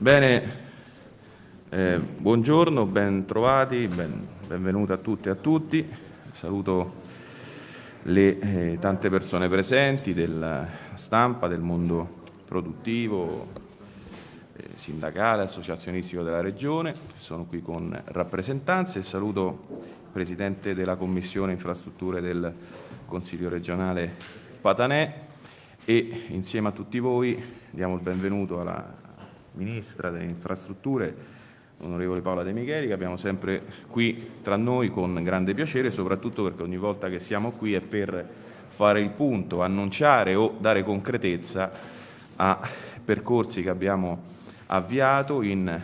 Bene, eh, buongiorno, ben trovati, ben, benvenuti a tutte e a tutti. Saluto le eh, tante persone presenti della stampa, del mondo produttivo, eh, sindacale, associazionistico della Regione. Sono qui con rappresentanze e saluto il Presidente della Commissione Infrastrutture del Consiglio regionale Patanè e insieme a tutti voi diamo il benvenuto alla Ministra delle Infrastrutture, onorevole Paola De Micheli, che abbiamo sempre qui tra noi con grande piacere, soprattutto perché ogni volta che siamo qui è per fare il punto, annunciare o dare concretezza a percorsi che abbiamo avviato in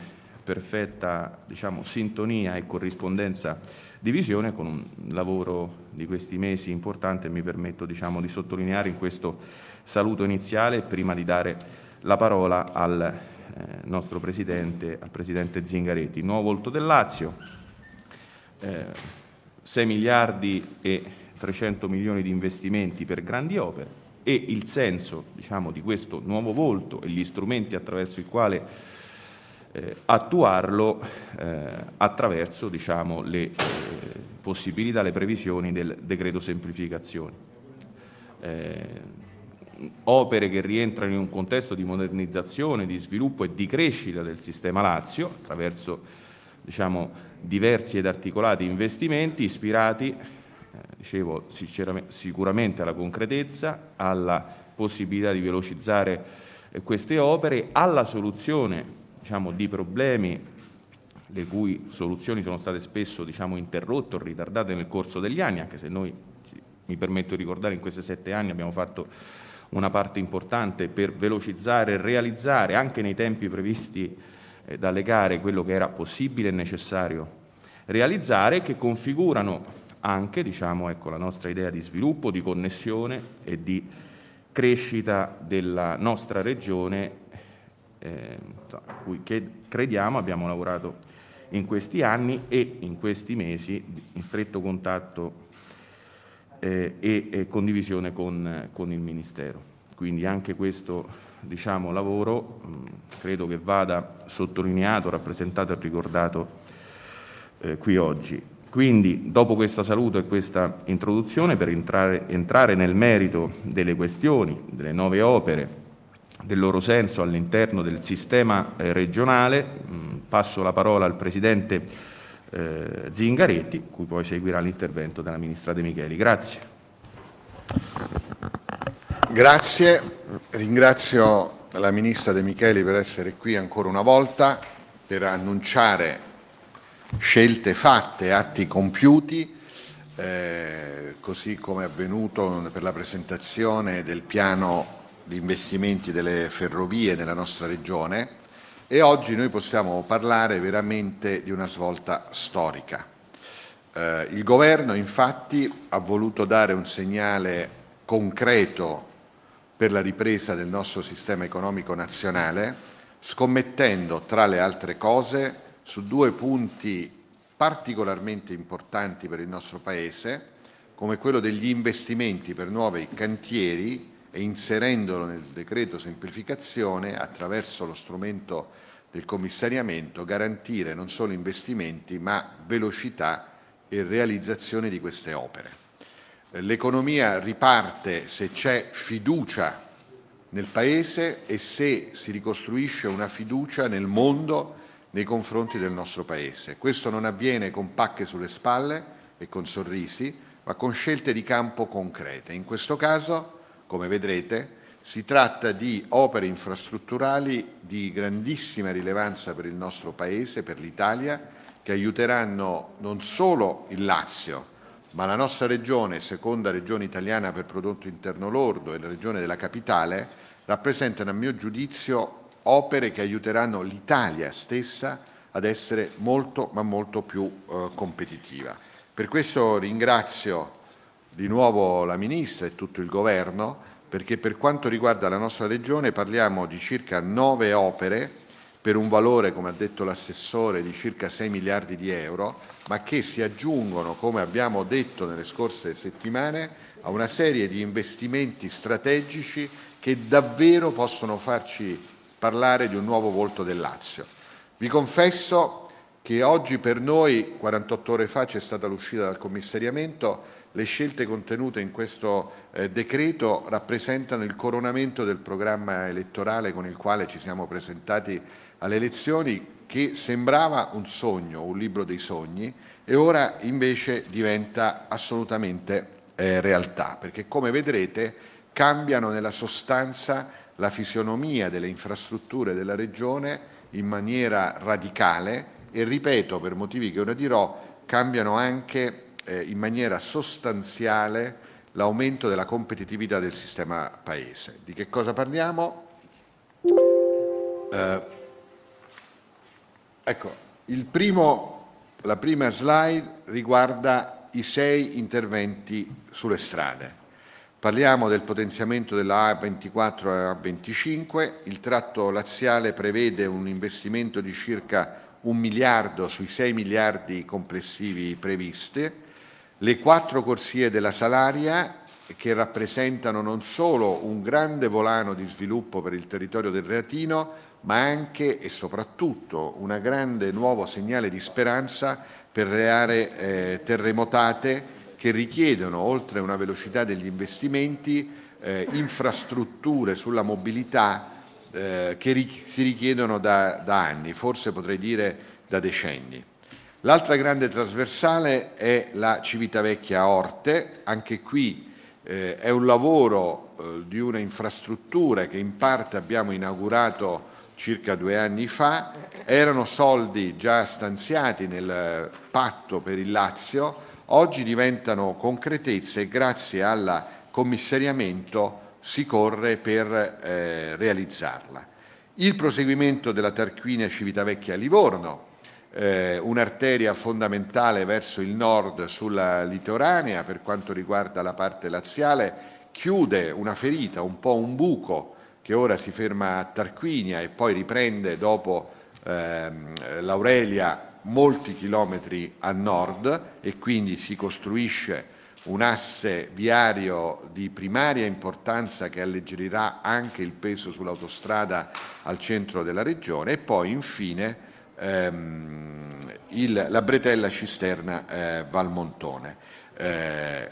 perfetta diciamo, sintonia e corrispondenza di visione con un lavoro di questi mesi importante mi permetto diciamo, di sottolineare in questo saluto iniziale prima di dare la parola al eh, nostro presidente, al presidente Zingaretti. Nuovo volto del Lazio, eh, 6 miliardi e 300 milioni di investimenti per grandi opere e il senso diciamo, di questo nuovo volto e gli strumenti attraverso i quali eh, attuarlo eh, attraverso diciamo, le eh, possibilità, le previsioni del decreto semplificazione. Eh, opere che rientrano in un contesto di modernizzazione, di sviluppo e di crescita del sistema Lazio attraverso diciamo, diversi ed articolati investimenti ispirati, eh, dicevo, sicuramente alla concretezza, alla possibilità di velocizzare eh, queste opere, alla soluzione diciamo, di problemi le cui soluzioni sono state spesso diciamo, interrotte o ritardate nel corso degli anni, anche se noi, mi permetto di ricordare, in questi sette anni abbiamo fatto una parte importante per velocizzare e realizzare anche nei tempi previsti eh, dalle gare quello che era possibile e necessario realizzare, che configurano anche diciamo, ecco, la nostra idea di sviluppo, di connessione e di crescita della nostra regione eh, a cui crediamo abbiamo lavorato in questi anni e in questi mesi in stretto contatto eh, e, e, condivisione con, con, il Ministero. Quindi anche questo diciamo, lavoro mh, credo che vada sottolineato, rappresentato e ricordato eh, qui oggi. Quindi dopo questa saluto e questa introduzione per entrare, entrare nel merito delle questioni, delle nuove opere, del loro senso all'interno del sistema eh, regionale, mh, passo la parola al Presidente eh, Zingaretti, cui poi seguirà l'intervento della Ministra De Micheli. Grazie. Grazie, ringrazio la Ministra De Micheli per essere qui ancora una volta, per annunciare scelte fatte, atti compiuti, eh, così come è avvenuto per la presentazione del piano di investimenti delle ferrovie nella nostra regione e oggi noi possiamo parlare veramente di una svolta storica. Eh, il governo infatti ha voluto dare un segnale concreto per la ripresa del nostro sistema economico nazionale, scommettendo tra le altre cose su due punti particolarmente importanti per il nostro Paese, come quello degli investimenti per nuovi cantieri e inserendolo nel decreto semplificazione attraverso lo strumento del commissariamento garantire non solo investimenti ma velocità e realizzazione di queste opere. Eh, l'economia riparte se c'è fiducia nel Paese e se si ricostruisce una fiducia nel mondo nei confronti del nostro Paese. Questo non avviene con pacche sulle spalle e con sorrisi, ma con scelte di campo concrete. In questo caso, come vedrete, si tratta di opere infrastrutturali di grandissima rilevanza per il nostro Paese, per l'Italia, che aiuteranno non solo il Lazio, ma la nostra regione, seconda regione italiana per prodotto interno lordo e la regione della capitale, rappresentano a mio giudizio opere che aiuteranno l'Italia stessa ad essere molto ma molto più eh, competitiva. Per questo ringrazio di nuovo la Ministra e tutto il Governo perché per quanto riguarda la nostra regione parliamo di circa nove opere per un valore, come ha detto l'assessore, di circa 6 miliardi di euro, ma che si aggiungono, come abbiamo detto nelle scorse settimane, a una serie di investimenti strategici che davvero possono farci parlare di un nuovo volto del Lazio. Vi confesso che oggi per noi, 48 ore fa, c'è stata l'uscita dal commissariamento le scelte contenute in questo eh, decreto rappresentano il coronamento del programma elettorale con il quale ci siamo presentati alle elezioni che sembrava un sogno, un libro dei sogni e ora invece diventa assolutamente eh, realtà, perché come vedrete cambiano nella sostanza la fisionomia delle infrastrutture della Regione in maniera radicale e, ripeto, per motivi che ora dirò, cambiano anche eh, in maniera sostanziale l'aumento della competitività del sistema paese. Di che cosa parliamo? Eh, ecco, primo, la prima slide riguarda i sei interventi sulle strade. Parliamo del potenziamento della A24 e A25, il tratto laziale prevede un investimento di circa un miliardo sui 6 miliardi complessivi previsti, le quattro corsie della Salaria che rappresentano non solo un grande volano di sviluppo per il territorio del Reatino, ma anche e soprattutto un grande nuovo segnale di speranza per le aree eh, terremotate che richiedono, oltre a una velocità degli investimenti, eh, infrastrutture sulla mobilità eh, che ri si richiedono da, da anni, forse potrei dire da decenni. L'altra grande trasversale è la Civitavecchia Orte, anche qui eh, è un lavoro eh, di una infrastruttura che in parte abbiamo inaugurato circa due anni fa, erano soldi già stanziati nel patto per il Lazio, oggi diventano concretezze e grazie al commissariamento si corre per eh, realizzarla. Il proseguimento della Tarquinia Civitavecchia Livorno, eh, un'arteria fondamentale verso il nord sulla litoranea per quanto riguarda la parte laziale, chiude una ferita, un po' un buco che ora si ferma a Tarquinia e poi riprende dopo ehm, l'Aurelia molti chilometri a nord e quindi si costruisce un asse viario di primaria importanza che alleggerirà anche il peso sull'autostrada al centro della regione e poi infine ehm, il, la bretella cisterna eh, Valmontone. Eh,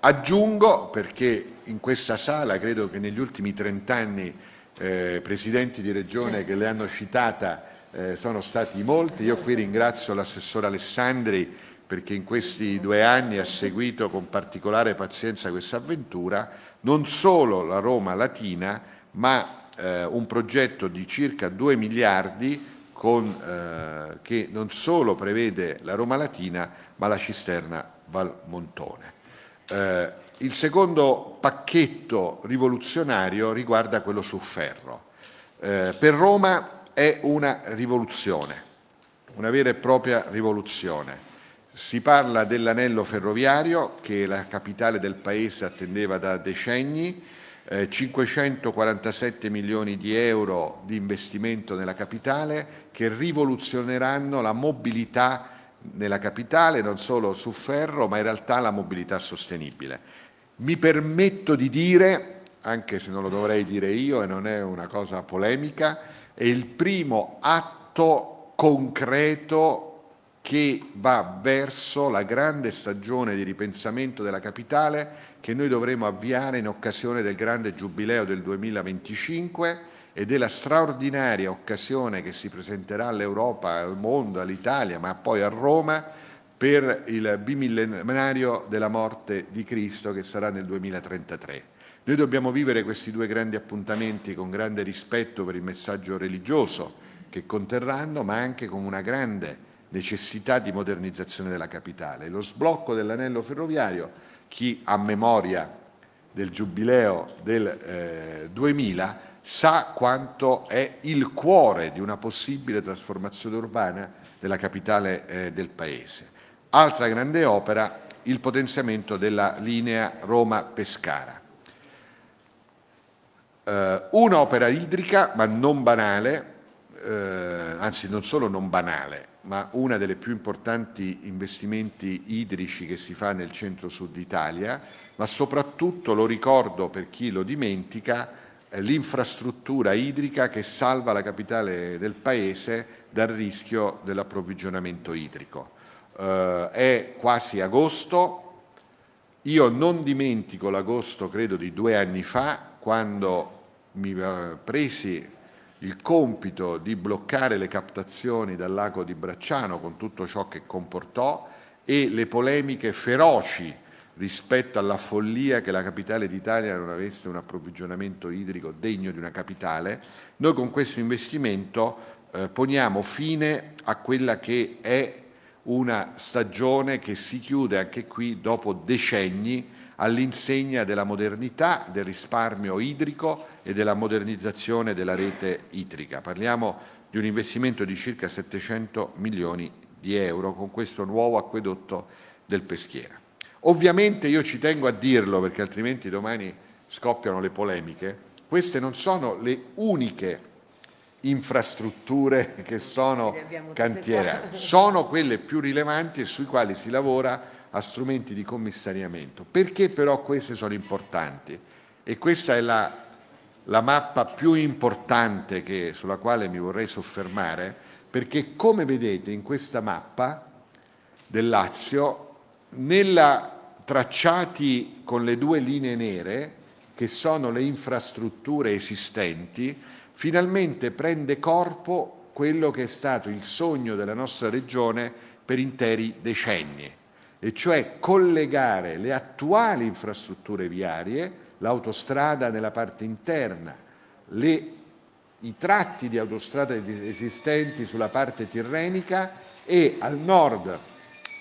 aggiungo, perché in questa sala credo che negli ultimi trent'anni eh, presidenti di regione che le hanno citata eh, sono stati molti, io qui ringrazio l'assessore Alessandri perché in questi due anni ha seguito con particolare pazienza questa avventura, non solo la Roma Latina, ma eh, un progetto di circa 2 miliardi con, eh, che non solo prevede la Roma Latina ma la cisterna Valmontone. Eh, il secondo pacchetto rivoluzionario riguarda quello su ferro. Eh, per Roma è una rivoluzione, una vera e propria rivoluzione. Si parla dell'anello ferroviario che la capitale del paese attendeva da decenni, 547 eh, milioni di euro di investimento nella capitale che rivoluzioneranno la mobilità nella capitale, non solo su ferro, ma in realtà la mobilità sostenibile. Mi permetto di dire, anche se non lo dovrei dire io e non è una cosa polemica, è il primo atto concreto che va verso la grande stagione di ripensamento della capitale che noi dovremo avviare in occasione del grande giubileo del 2025 e della straordinaria occasione che si presenterà all'Europa, al mondo, all'Italia, ma poi a Roma per il bimillenario della morte di Cristo che sarà nel 2033. Noi dobbiamo vivere questi due grandi appuntamenti con grande rispetto per il messaggio religioso che conterranno, ma anche con una grande necessità di modernizzazione della capitale. Lo sblocco dell'anello ferroviario, chi ha memoria del giubileo del eh, 2000, sa quanto è il cuore di una possibile trasformazione urbana della capitale eh, del Paese. Altra grande opera, il potenziamento della linea Roma-Pescara. Eh, un'opera idrica, ma non banale, eh, anzi non solo non banale, ma una delle più importanti investimenti idrici che si fa nel centro-sud Italia, ma soprattutto, lo ricordo per chi lo dimentica, l'infrastruttura idrica che salva la capitale del paese dal rischio dell'approvvigionamento idrico. Eh, è quasi agosto, io non dimentico l'agosto, credo, di due anni fa, quando mi eh, presi il compito di bloccare le captazioni dal lago di Bracciano con tutto ciò che comportò e le polemiche feroci rispetto alla follia che la capitale d'Italia non avesse un approvvigionamento idrico degno di una capitale, noi con questo investimento eh, poniamo fine a quella che è una stagione che si chiude anche qui dopo decenni all'insegna della modernità, del risparmio idrico e della modernizzazione della rete idrica. Parliamo di un investimento di circa 700 milioni di euro con questo nuovo acquedotto del Peschiera. Ovviamente io ci tengo a dirlo perché altrimenti domani scoppiano le polemiche, queste non sono le uniche infrastrutture che sono cantiere, sono quelle più rilevanti e sui quali si lavora a strumenti di commissariamento. Perché però queste sono importanti? E questa è la, la mappa più importante che, sulla quale mi vorrei soffermare, perché come vedete in questa mappa del Lazio, nella tracciati con le due linee nere, che sono le infrastrutture esistenti, finalmente prende corpo quello che è stato il sogno della nostra regione per interi decenni, e cioè collegare le attuali infrastrutture viarie, l'autostrada nella parte interna, le, i tratti di autostrada esistenti sulla parte tirrenica e al nord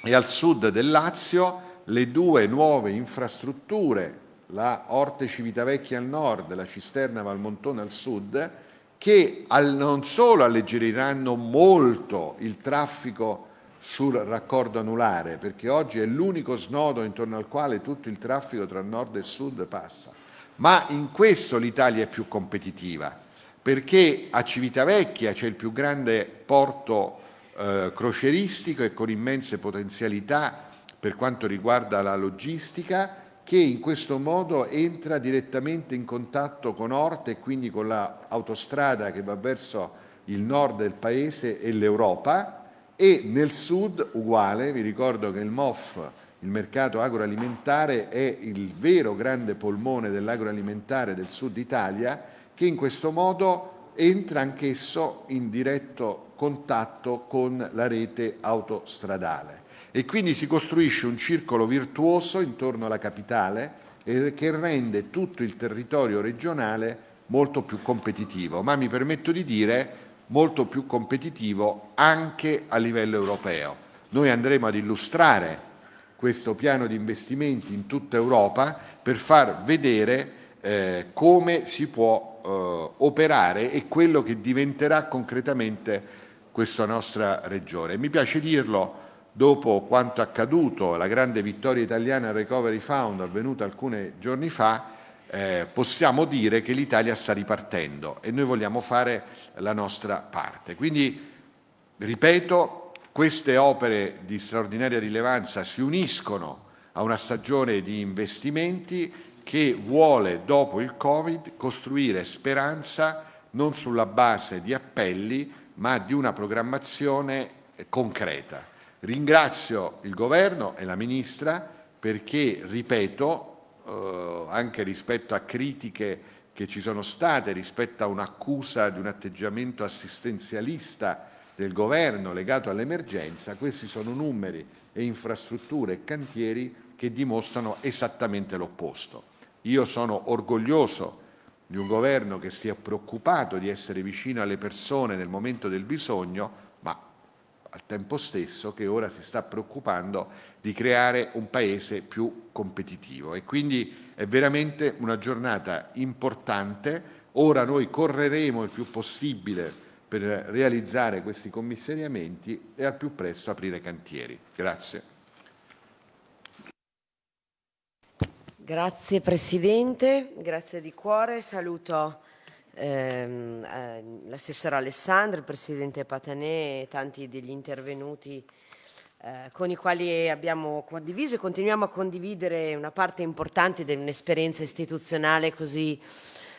e al sud del Lazio le due nuove infrastrutture, la Orte Civitavecchia al nord e la Cisterna Valmontone al sud, che non solo alleggeriranno molto il traffico sul raccordo anulare, perché oggi è l'unico snodo intorno al quale tutto il traffico tra nord e sud passa, ma in questo l'Italia è più competitiva, perché a Civitavecchia c'è il più grande porto eh, croceristico e con immense potenzialità per quanto riguarda la logistica che in questo modo entra direttamente in contatto con Orte e quindi con l'autostrada che va verso il nord del paese e l'Europa e nel sud uguale, vi ricordo che il MOF, il mercato agroalimentare, è il vero grande polmone dell'agroalimentare del sud Italia che in questo modo entra anch'esso in diretto contatto con la rete autostradale e quindi si costruisce un circolo virtuoso intorno alla capitale eh, che rende tutto il territorio regionale molto più competitivo, ma mi permetto di dire molto più competitivo anche a livello europeo. Noi andremo ad illustrare questo piano di investimenti in tutta Europa per far vedere eh, come si può eh, operare e quello che diventerà concretamente questa nostra regione. Mi piace dirlo dopo quanto accaduto, la grande vittoria italiana al Recovery Fund avvenuta alcuni giorni fa, eh, possiamo dire che l'Italia sta ripartendo e noi vogliamo fare la nostra parte. Quindi, ripeto, queste opere di straordinaria rilevanza si uniscono a una stagione di investimenti che vuole, dopo il Covid, costruire speranza non sulla base di appelli, ma di una programmazione concreta. Ringrazio il Governo e la Ministra perché, ripeto, eh, anche rispetto a critiche che ci sono state rispetto a un'accusa di un atteggiamento assistenzialista del governo legato all'emergenza, questi sono numeri e infrastrutture e cantieri che dimostrano esattamente l'opposto. Io sono orgoglioso di un governo che si è preoccupato di essere vicino alle persone nel momento del bisogno, al tempo stesso che ora si sta preoccupando di creare un paese più competitivo e quindi è veramente una giornata importante. Ora noi correremo il più possibile per realizzare questi commissariamenti e al più presto aprire cantieri. Grazie. Grazie Presidente, grazie di cuore, saluto ehm, eh, l'assessore Alessandro, il presidente Patanè e tanti degli intervenuti eh, con i quali abbiamo condiviso e continuiamo a condividere una parte importante di un'esperienza istituzionale così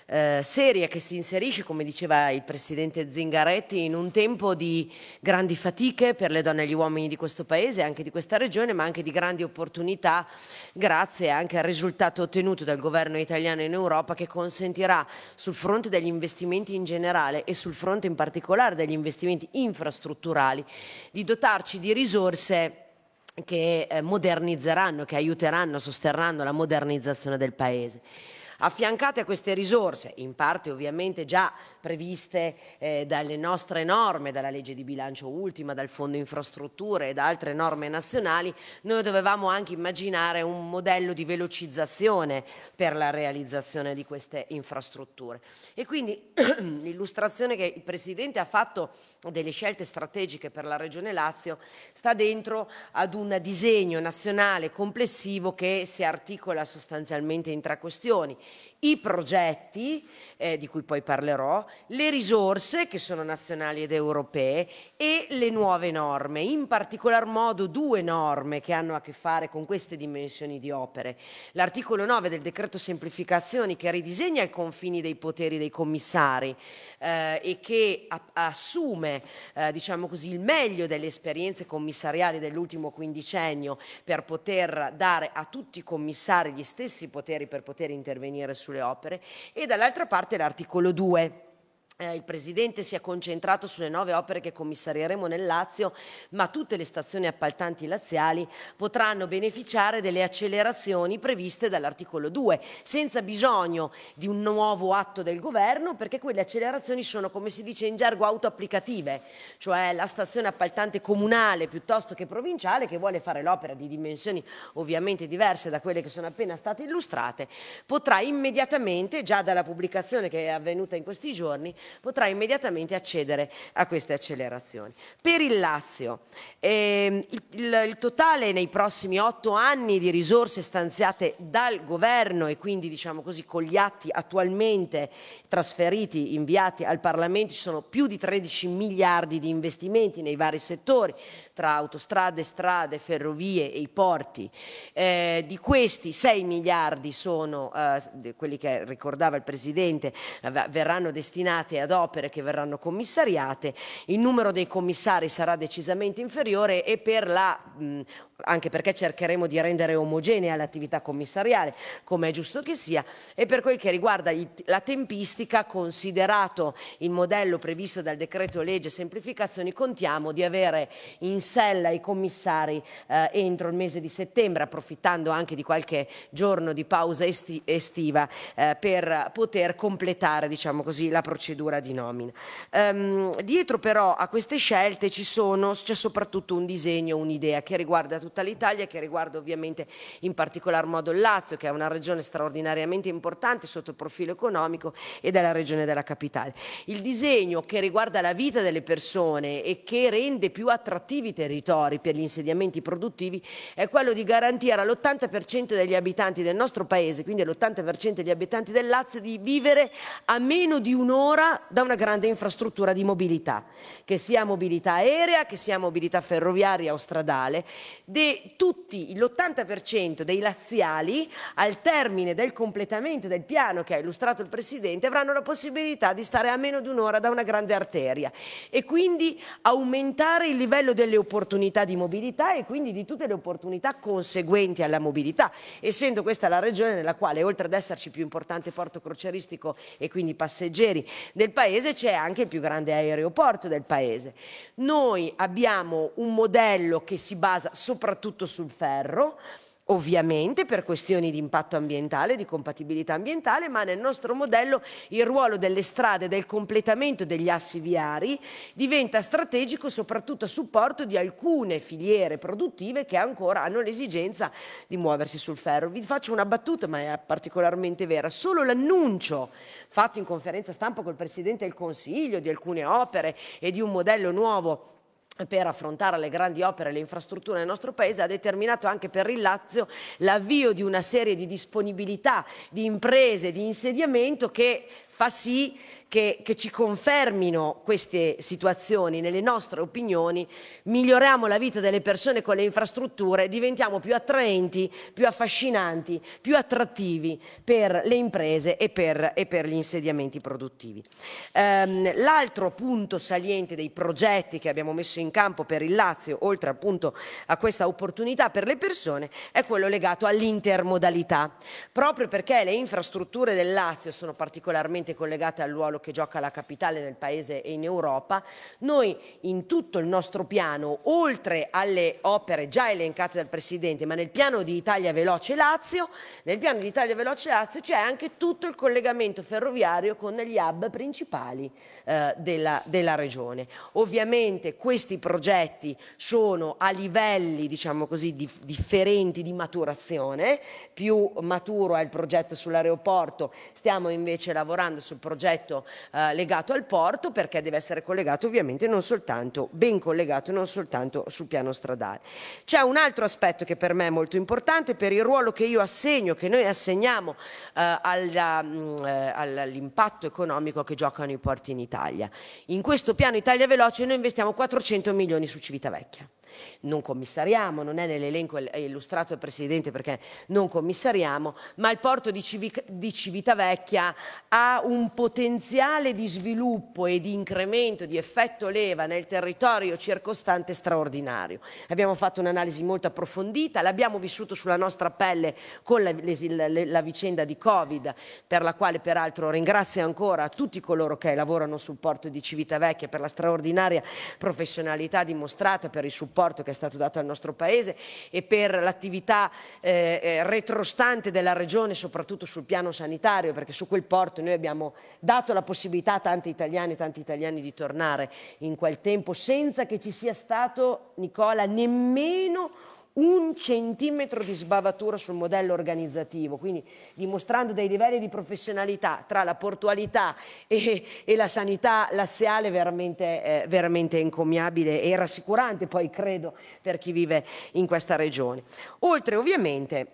eh, seria che si inserisce, come diceva il Presidente Zingaretti, in un tempo di grandi fatiche per le donne e gli uomini di questo Paese, anche di questa Regione, ma anche di grandi opportunità grazie anche al risultato ottenuto dal governo italiano in Europa che consentirà sul fronte degli investimenti in generale e sul fronte in particolare degli investimenti infrastrutturali di dotarci di risorse che eh, modernizzeranno, che aiuteranno, sosterranno la modernizzazione del Paese. Affiancate a queste risorse, in parte ovviamente già previste eh, dalle nostre norme, dalla legge di bilancio ultima, dal Fondo Infrastrutture e da altre norme nazionali, noi dovevamo anche immaginare un modello di velocizzazione per la realizzazione di queste infrastrutture. E quindi l'illustrazione che il Presidente ha fatto delle scelte strategiche per la Regione Lazio sta dentro ad un disegno nazionale complessivo che si articola sostanzialmente in tre questioni i progetti, eh, di cui poi parlerò, le risorse che sono nazionali ed europee e le nuove norme, in particolar modo due norme che hanno a che fare con queste dimensioni di opere. L'articolo 9 del decreto semplificazioni che ridisegna i confini dei poteri dei commissari eh, e che assume eh, diciamo così, il meglio delle esperienze commissariali dell'ultimo quindicennio per poter dare a tutti i commissari gli stessi poteri per poter intervenire sulle sulle opere e dall'altra parte l'articolo 2 eh, il Presidente si è concentrato sulle nove opere che commissarieremo nel Lazio, ma tutte le stazioni appaltanti laziali potranno beneficiare delle accelerazioni previste dall'articolo 2, senza bisogno di un nuovo atto del Governo, perché quelle accelerazioni sono, come si dice in gergo, autoapplicative, cioè la stazione appaltante comunale piuttosto che provinciale che vuole fare l'opera di dimensioni ovviamente diverse da quelle che sono appena state illustrate, potrà immediatamente, già dalla pubblicazione che è avvenuta in questi giorni, potrà immediatamente accedere a queste accelerazioni. Per il Lazio, ehm, il, il, il totale nei prossimi otto anni di risorse stanziate dal governo e quindi diciamo così con gli atti attualmente trasferiti, inviati al Parlamento, ci sono più di 13 miliardi di investimenti nei vari settori, tra autostrade, strade, ferrovie e i porti. Eh, di questi 6 miliardi sono eh, quelli che ricordava il Presidente, verranno destinati destinate ad opere che verranno commissariate, il numero dei commissari sarà decisamente inferiore e per la, mh, anche perché cercheremo di rendere omogenea l'attività commissariale, come è giusto che sia, e per quel che riguarda la tempistica, considerato il modello previsto dal decreto legge semplificazioni, contiamo di avere in sella i commissari eh, entro il mese di settembre, approfittando anche di qualche giorno di pausa esti estiva eh, per poter completare diciamo così, la procedura procedura di nomina. Ehm, dietro però a queste scelte sono, c'è soprattutto un disegno, un'idea che riguarda tutta l'Italia, che riguarda ovviamente in particolar modo il Lazio, che è una regione straordinariamente importante sotto il profilo economico ed è la regione della capitale. Il disegno che riguarda la vita delle persone e che rende più attrattivi i territori per gli insediamenti produttivi è quello di garantire all'80% degli abitanti del nostro paese, quindi all'80% degli abitanti del Lazio, di vivere a meno di un'ora da una grande infrastruttura di mobilità, che sia mobilità aerea, che sia mobilità ferroviaria o stradale. De tutti, l'80% dei laziali, al termine del completamento del piano che ha illustrato il Presidente, avranno la possibilità di stare a meno di un'ora da una grande arteria e quindi aumentare il livello delle opportunità di mobilità e quindi di tutte le opportunità conseguenti alla mobilità, essendo questa la regione nella quale, oltre ad esserci più importante porto croceristico e quindi passeggeri, del paese c'è anche il più grande aeroporto del paese. Noi abbiamo un modello che si basa soprattutto sul ferro, ovviamente per questioni di impatto ambientale, di compatibilità ambientale, ma nel nostro modello il ruolo delle strade, del completamento degli assi viari diventa strategico soprattutto a supporto di alcune filiere produttive che ancora hanno l'esigenza di muoversi sul ferro. Vi faccio una battuta, ma è particolarmente vera. Solo l'annuncio fatto in conferenza stampa col Presidente del Consiglio di alcune opere e di un modello nuovo per affrontare le grandi opere e le infrastrutture nel nostro paese ha determinato anche per il Lazio l'avvio di una serie di disponibilità di imprese, di insediamento che fa sì che, che, ci confermino queste situazioni nelle nostre opinioni, miglioriamo la vita delle persone con le infrastrutture, diventiamo più attraenti, più affascinanti, più attrattivi per le imprese e per, e per gli insediamenti produttivi. Um, l'altro punto saliente dei progetti che abbiamo messo in campo per il Lazio, oltre appunto a questa opportunità per le persone, è quello legato all'intermodalità, proprio perché le infrastrutture del Lazio sono particolarmente strettamente collegate al ruolo che gioca la capitale nel Paese e in Europa, noi in tutto il nostro piano, oltre alle opere già elencate dal Presidente, ma nel piano di Italia Veloce Lazio, nel piano di Italia Veloce Lazio c'è anche tutto il collegamento ferroviario con gli hub principali eh, della, della, regione. Ovviamente questi progetti sono a livelli diciamo così, di, differenti di maturazione, più maturo è il progetto sull'aeroporto, stiamo invece lavorando sul progetto eh, legato al porto perché deve essere collegato ovviamente non soltanto, ben collegato non soltanto sul piano stradale. C'è un altro aspetto che per me è molto importante per il ruolo che io assegno, che noi assegniamo eh, mm, eh all'impatto all economico che giocano i porti in Italia. Italia. In questo piano Italia Veloce noi investiamo 400 milioni su Civitavecchia non commissariamo, non è nell'elenco illustrato il Presidente perché non commissariamo, ma il porto di, Civic di Civitavecchia ha un potenziale di sviluppo e di incremento di effetto leva nel territorio circostante straordinario. Abbiamo fatto un'analisi molto approfondita, l'abbiamo vissuto sulla nostra pelle con la, la, la vicenda di Covid, per la quale peraltro ringrazio ancora tutti coloro che lavorano sul porto di Civitavecchia per la straordinaria professionalità dimostrata, per il supporto che è stato dato al nostro Paese e per l'attività eh, eh, retrostante della Regione, soprattutto sul piano sanitario, perché su quel porto noi abbiamo dato la possibilità a tanti italiani e tanti italiani di tornare in quel tempo senza che ci sia stato, Nicola, nemmeno un centimetro di sbavatura sul modello organizzativo, quindi dimostrando dei livelli di professionalità tra la portualità e, e la sanità laziale veramente, eh, veramente encomiabile e rassicurante poi credo per chi vive in questa regione. Oltre ovviamente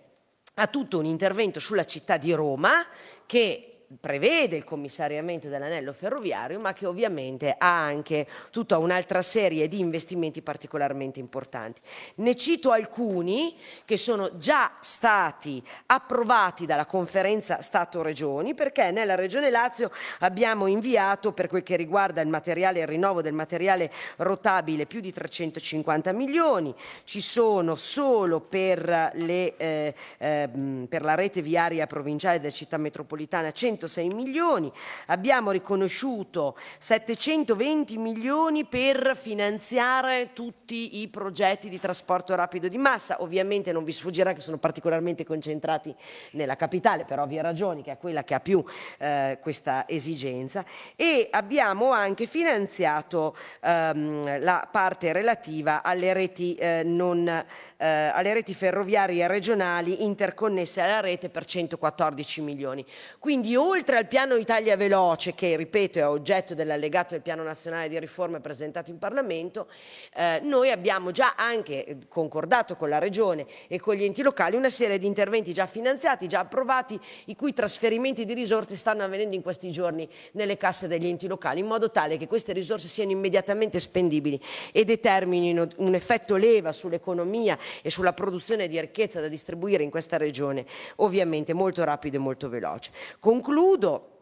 a tutto un intervento sulla città di Roma che prevede il commissariamento dell'anello ferroviario, ma che ovviamente ha anche tutta un'altra serie di investimenti particolarmente importanti. Ne cito alcuni che sono già stati approvati dalla conferenza Stato-Regioni, perché nella Regione Lazio abbiamo inviato per quel che riguarda il materiale il rinnovo del materiale rotabile più di 350 milioni, ci sono solo per, le, eh, eh, per la rete viaria provinciale della città metropolitana 100 106 milioni, abbiamo riconosciuto 720 milioni per finanziare tutti i progetti di trasporto rapido di massa, ovviamente non vi sfuggirà che sono particolarmente concentrati nella capitale per ovvie ragioni che è quella che ha più eh, questa esigenza e abbiamo anche finanziato ehm, la parte relativa alle reti, eh, non, eh, alle reti ferroviarie regionali interconnesse alla rete per 114 milioni. Quindi oltre al piano Italia Veloce, che ripeto è oggetto dell'allegato del piano nazionale di riforme presentato in Parlamento, eh, noi abbiamo già anche eh, concordato con la Regione e con gli enti locali una serie di interventi già finanziati, già approvati, i cui trasferimenti di risorse stanno avvenendo in questi giorni nelle casse degli enti locali, in modo tale che queste risorse siano immediatamente spendibili e determinino un effetto leva sull'economia e sulla produzione di ricchezza da distribuire in questa Regione, ovviamente molto rapido e molto veloce. Conclu concludo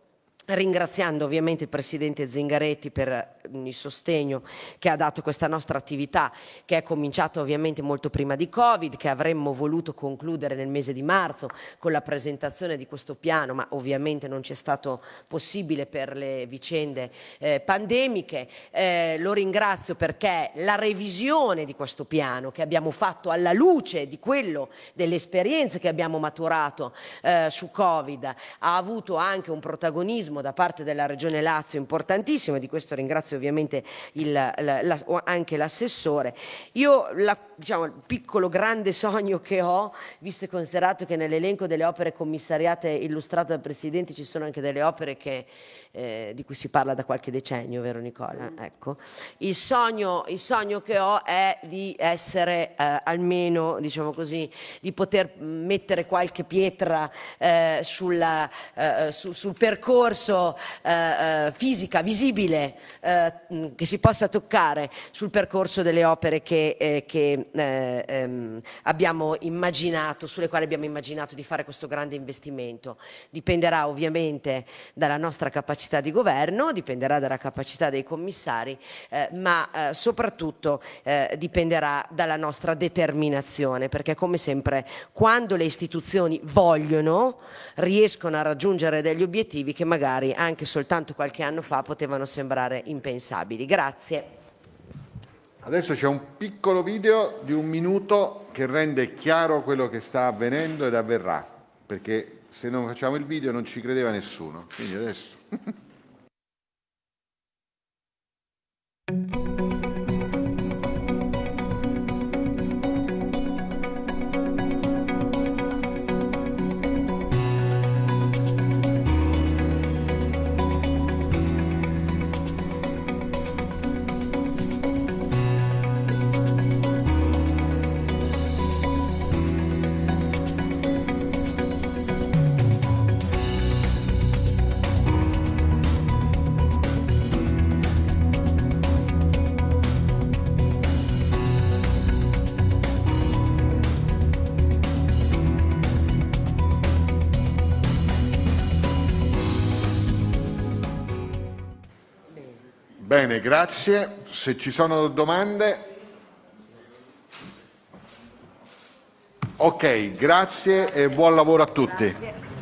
ringraziando ovviamente il Presidente Zingaretti per mm, il sostegno che ha dato a questa nostra attività che è cominciata ovviamente molto prima di Covid, che avremmo voluto concludere nel mese di marzo con la presentazione di questo piano, ma ovviamente non ci è stato possibile per le vicende eh, pandemiche. Eh, lo ringrazio perché la revisione di questo piano che abbiamo fatto alla luce di quello, delle esperienze che abbiamo maturato eh, su Covid, ha avuto anche un protagonismo turismo da parte della Regione Lazio importantissimo e di questo ringrazio ovviamente il, la, la, anche l'assessore. Io la, diciamo, il piccolo grande sogno che ho, visto e considerato che nell'elenco delle opere commissariate illustrato dal Presidente ci sono anche delle opere che, eh, di cui si parla da qualche decennio, vero Nicola? Mm. Ecco. Il, sogno, il, sogno, che ho è di essere eh, almeno, diciamo così, di poter mettere qualche pietra eh, sulla, eh, su, sul percorso percorso eh, eh, fisica, visibile, eh, che si possa toccare sul percorso delle opere che, eh, che eh, ehm, abbiamo immaginato, sulle quali abbiamo immaginato di fare questo grande investimento. Dipenderà ovviamente dalla nostra capacità di governo, dipenderà dalla capacità dei commissari, eh, ma soprattutto dipenderà dalla nostra determinazione, perché come sempre quando le istituzioni vogliono riescono a raggiungere degli obiettivi che magari magari anche soltanto qualche anno fa potevano sembrare impensabili. Grazie. Adesso c'è un piccolo video di un minuto che rende chiaro quello che sta avvenendo ed avverrà, perché se non facciamo il video non ci credeva nessuno. Quindi adesso... Bene, grazie. Se ci sono domande... Ok, grazie e buon lavoro a tutti. Grazie.